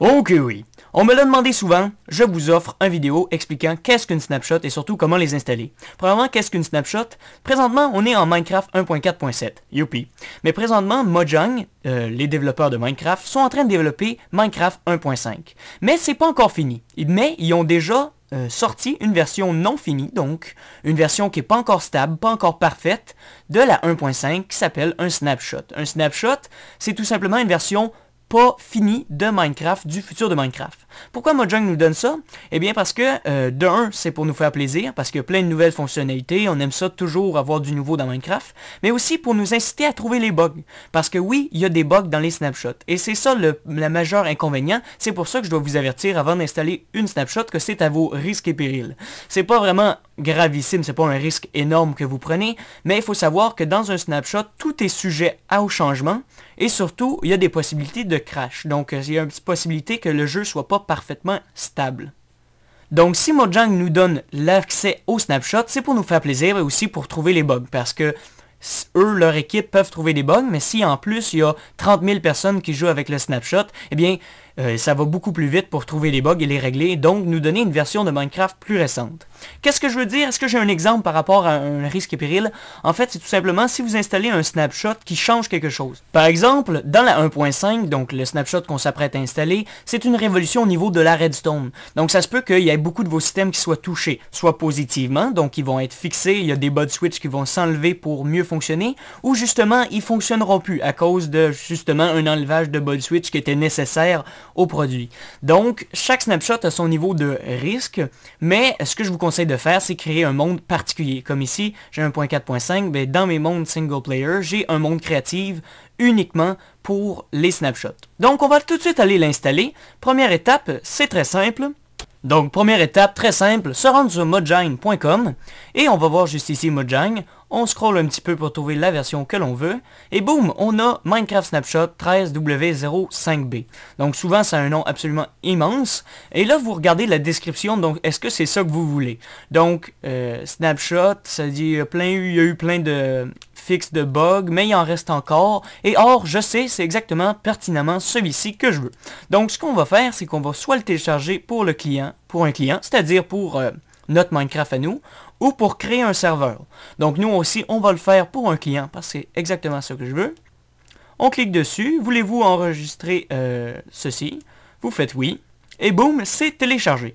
Ok oui. On me l'a demandé souvent, je vous offre un vidéo expliquant qu'est-ce qu'une snapshot et surtout comment les installer. Premièrement, qu'est-ce qu'une snapshot Présentement, on est en Minecraft 1.4.7, youpi. Mais présentement, Mojang, euh, les développeurs de Minecraft, sont en train de développer Minecraft 1.5. Mais c'est pas encore fini. Mais ils ont déjà euh, sorti une version non finie, donc une version qui est pas encore stable, pas encore parfaite, de la 1.5 qui s'appelle un snapshot. Un snapshot, c'est tout simplement une version pas fini de Minecraft, du futur de Minecraft. Pourquoi Mojang nous donne ça Eh bien parce que, euh, d'un, c'est pour nous faire plaisir, parce qu'il y a plein de nouvelles fonctionnalités, on aime ça toujours avoir du nouveau dans Minecraft, mais aussi pour nous inciter à trouver les bugs. Parce que oui, il y a des bugs dans les snapshots. Et c'est ça le, le majeur inconvénient, c'est pour ça que je dois vous avertir avant d'installer une snapshot que c'est à vos risques et périls. C'est pas vraiment gravissime, c'est pas un risque énorme que vous prenez, mais il faut savoir que dans un snapshot, tout est sujet au changement et surtout, il y a des possibilités de crash. Donc, euh, il y a une petite possibilité que le jeu soit pas parfaitement stable. Donc si Mojang nous donne l'accès au snapshot, c'est pour nous faire plaisir et aussi pour trouver les bugs parce que eux, leur équipe peuvent trouver des bugs, mais si en plus il y a 30 000 personnes qui jouent avec le snapshot, eh bien euh, ça va beaucoup plus vite pour trouver les bugs et les régler, donc nous donner une version de Minecraft plus récente. Qu'est-ce que je veux dire Est-ce que j'ai un exemple par rapport à un risque et péril En fait, c'est tout simplement si vous installez un snapshot qui change quelque chose. Par exemple, dans la 1.5, donc le snapshot qu'on s'apprête à installer, c'est une révolution au niveau de la redstone. Donc ça se peut qu'il y ait beaucoup de vos systèmes qui soient touchés, soit positivement, donc ils vont être fixés, il y a des bot switch qui vont s'enlever pour mieux fonctionner, ou justement ils fonctionneront plus à cause de justement un enlevage de bot switch qui était nécessaire au produit. Donc, chaque snapshot a son niveau de risque, mais ce que je vous conseille de faire, c'est créer un monde particulier. Comme ici, j'ai un .4.5 mais ben, dans mes mondes single player, j'ai un monde créatif uniquement pour les snapshots. Donc, on va tout de suite aller l'installer. Première étape, c'est très simple. Donc, première étape, très simple, se rendre sur modjang.com et on va voir juste ici Mojang. On scrolle un petit peu pour trouver la version que l'on veut et boum, on a Minecraft Snapshot 13W05B. Donc souvent, c'est un nom absolument immense. Et là, vous regardez la description, donc est-ce que c'est ça que vous voulez Donc, euh, Snapshot, ça dit euh, plein, il y a eu plein de fixe de bug, mais il en reste encore. Et or, je sais, c'est exactement pertinemment celui-ci que je veux. Donc, ce qu'on va faire, c'est qu'on va soit le télécharger pour le client, pour un client, c'est-à-dire pour euh, notre Minecraft à nous, ou pour créer un serveur. Donc, nous aussi, on va le faire pour un client, parce que c'est exactement ce que je veux. On clique dessus. Voulez-vous enregistrer euh, ceci Vous faites oui. Et boum, c'est téléchargé.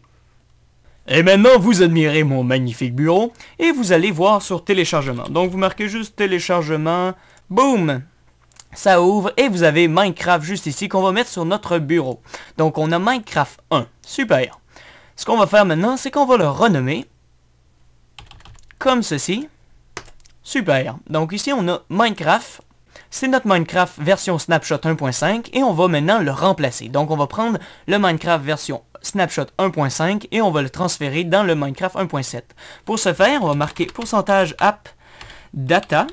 Et maintenant, vous admirez mon magnifique bureau et vous allez voir sur téléchargement. Donc, vous marquez juste téléchargement. Boum! Ça ouvre et vous avez Minecraft juste ici qu'on va mettre sur notre bureau. Donc, on a Minecraft 1. Super. Ce qu'on va faire maintenant, c'est qu'on va le renommer comme ceci. Super. Donc, ici, on a Minecraft c'est notre Minecraft version Snapshot 1.5 et on va maintenant le remplacer. Donc on va prendre le Minecraft version Snapshot 1.5 et on va le transférer dans le Minecraft 1.7. Pour ce faire, on va marquer pourcentage app data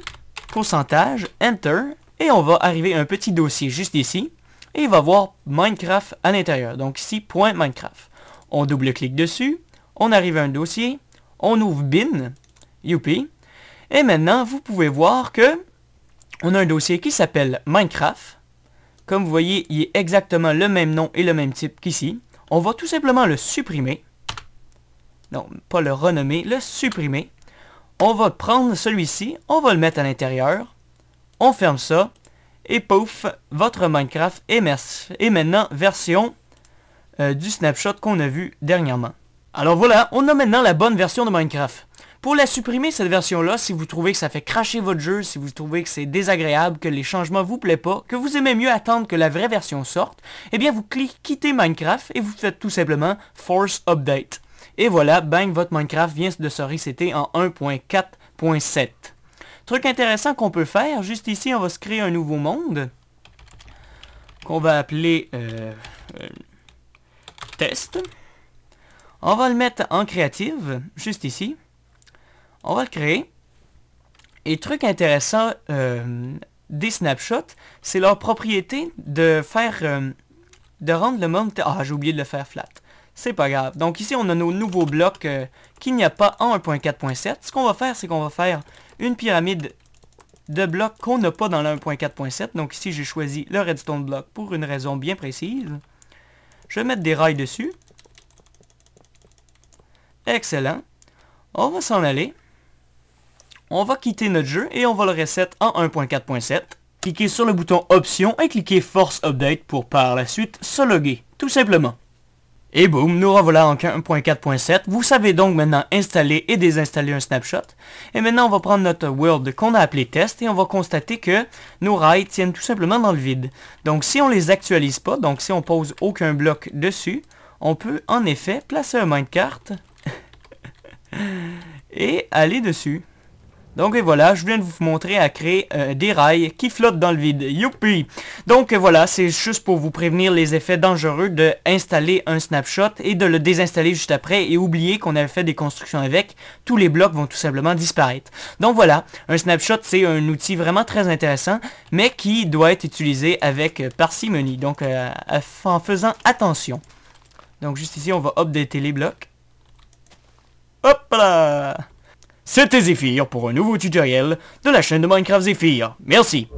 pourcentage enter et on va arriver à un petit dossier juste ici et il va voir Minecraft à l'intérieur. Donc ici .minecraft. On double-clique dessus, on arrive à un dossier, on ouvre bin, up Et maintenant, vous pouvez voir que on a un dossier qui s'appelle Minecraft. Comme vous voyez, il est exactement le même nom et le même type qu'ici. On va tout simplement le supprimer. Non, pas le renommer, le supprimer. On va prendre celui-ci, on va le mettre à l'intérieur. On ferme ça. Et pouf, votre Minecraft est, Et maintenant version euh, du snapshot qu'on a vu dernièrement. Alors voilà, on a maintenant la bonne version de Minecraft. Pour la supprimer, cette version-là, si vous trouvez que ça fait cracher votre jeu, si vous trouvez que c'est désagréable, que les changements vous plaisent pas, que vous aimez mieux attendre que la vraie version sorte, eh bien vous cliquez quitter Minecraft et vous faites tout simplement Force Update. Et voilà, bang, votre Minecraft vient de se réciter en 1.4.7. Truc intéressant qu'on peut faire, juste ici, on va se créer un nouveau monde qu'on va appeler euh, euh, test. On va le mettre en créative, juste ici. On va le créer. Et truc intéressant euh, des snapshots, c'est leur propriété de faire... Euh, de rendre le monde... Ah, j'ai oublié de le faire flat. C'est pas grave. Donc ici, on a nos nouveaux blocs euh, qu'il n'y a pas en 1.4.7. Ce qu'on va faire, c'est qu'on va faire une pyramide de blocs qu'on n'a pas dans la 1.4.7. Donc ici, j'ai choisi le redstone bloc pour une raison bien précise. Je vais mettre des rails dessus. Excellent. On va s'en aller on va quitter notre jeu et on va le reset en 1.4.7. Cliquez sur le bouton Options et cliquez Force Update pour par la suite se loguer, tout simplement. Et boum, nous revoilà en 1.4.7. Vous savez donc maintenant installer et désinstaller un snapshot. Et maintenant, on va prendre notre world qu'on a appelé test et on va constater que nos rails tiennent tout simplement dans le vide. Donc, si on les actualise pas, donc si on pose aucun bloc dessus, on peut en effet placer un minecart et aller dessus. Donc et voilà, je viens de vous montrer à créer euh, des rails qui flottent dans le vide. Youpi! Donc euh, voilà, c'est juste pour vous prévenir les effets dangereux de installer un snapshot et de le désinstaller juste après et oublier qu'on avait fait des constructions avec. Tous les blocs vont tout simplement disparaître. Donc voilà, un snapshot c'est un outil vraiment très intéressant mais qui doit être utilisé avec euh, parcimonie, donc en faisant attention. Donc juste ici on va updater les blocs. Hop là! C'était Zephyr pour un nouveau tutoriel de la chaîne de Minecraft Zephyr. Merci